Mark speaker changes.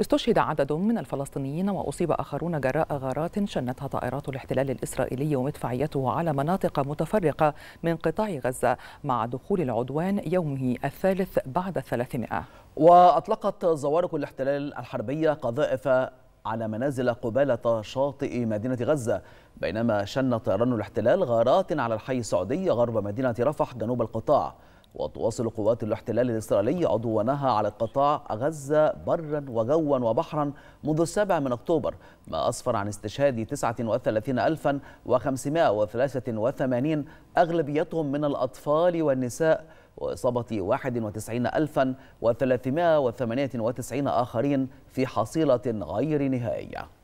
Speaker 1: استشهد عدد من الفلسطينيين وأصيب آخرون جراء غارات شنتها طائرات الاحتلال الإسرائيلي ومدفعيته على مناطق متفرقة من قطاع غزة مع دخول العدوان يومه الثالث بعد الثلاثمائة
Speaker 2: وأطلقت زوارق الاحتلال الحربية قذائف على منازل قبالة شاطئ مدينة غزة بينما شن طيران الاحتلال غارات على الحي السعودي غرب مدينة رفح جنوب القطاع وتواصل قوات الاحتلال الإسرائيلي عدوانها على قطاع غزة برا وجوا وبحرا منذ السابع من أكتوبر ما أسفر عن استشهاد 39583 أغلبيتهم من الأطفال والنساء وإصابة 91398 آخرين في حصيلة غير نهائية